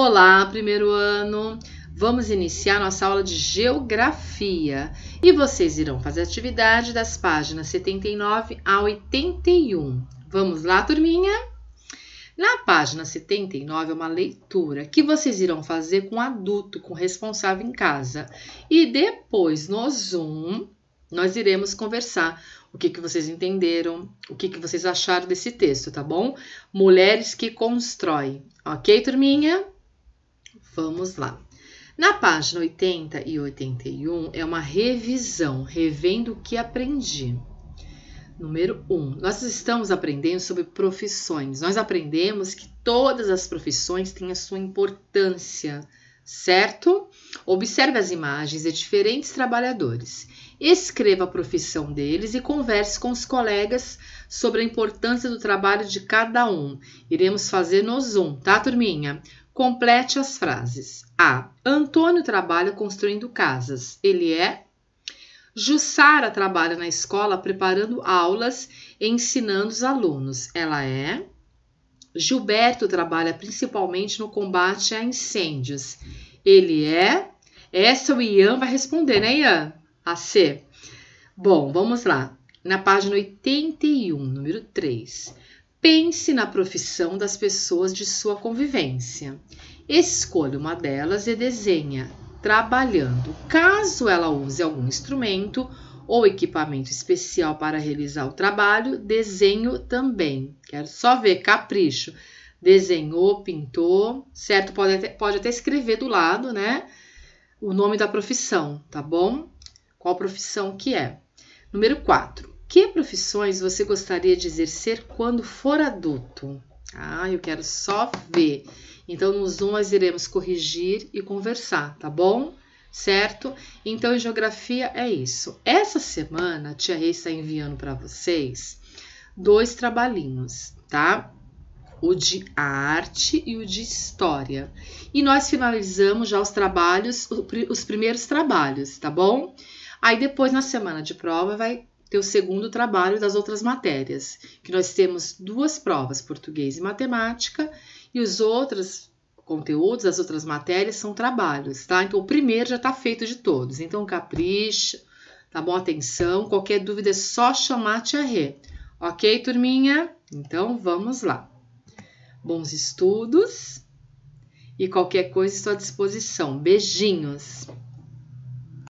Olá, primeiro ano! Vamos iniciar nossa aula de Geografia e vocês irão fazer atividade das páginas 79 a 81. Vamos lá, turminha? Na página 79 é uma leitura que vocês irão fazer com adulto, com responsável em casa. E depois, no Zoom, nós iremos conversar o que, que vocês entenderam, o que, que vocês acharam desse texto, tá bom? Mulheres que constroem, ok, turminha? Vamos lá. Na página 80 e 81 é uma revisão, revendo o que aprendi. Número 1. Um, nós estamos aprendendo sobre profissões. Nós aprendemos que todas as profissões têm a sua importância, certo? Observe as imagens de diferentes trabalhadores escreva a profissão deles e converse com os colegas sobre a importância do trabalho de cada um. Iremos fazer no Zoom, tá, turminha? Complete as frases. A. Antônio trabalha construindo casas. Ele é. Jussara trabalha na escola preparando aulas e ensinando os alunos. Ela é. Gilberto trabalha principalmente no combate a incêndios. Ele é. Essa o Ian vai responder, né, Ian? a C. Bom, vamos lá. Na página 81, número 3. Pense na profissão das pessoas de sua convivência. Escolha uma delas e desenha, trabalhando. Caso ela use algum instrumento ou equipamento especial para realizar o trabalho, desenho também. Quero só ver, capricho. Desenhou, pintou, certo? Pode até, pode até escrever do lado, né? O nome da profissão, tá bom? qual profissão que é. Número 4. Que profissões você gostaria de exercer quando for adulto? Ah, eu quero só ver. Então, no Zoom, nós iremos corrigir e conversar, tá bom? Certo? Então, em geografia é isso. Essa semana, a tia Rei está enviando para vocês dois trabalhinhos, tá? O de arte e o de história. E nós finalizamos já os trabalhos, os primeiros trabalhos, tá bom? Aí depois, na semana de prova, vai ter o segundo trabalho das outras matérias, que nós temos duas provas, português e matemática, e os outros conteúdos, as outras matérias são trabalhos, tá? Então o primeiro já está feito de todos. Então capricha, tá bom? Atenção, qualquer dúvida é só chamar a tia Rê. OK, turminha? Então vamos lá. Bons estudos e qualquer coisa estou à disposição. Beijinhos.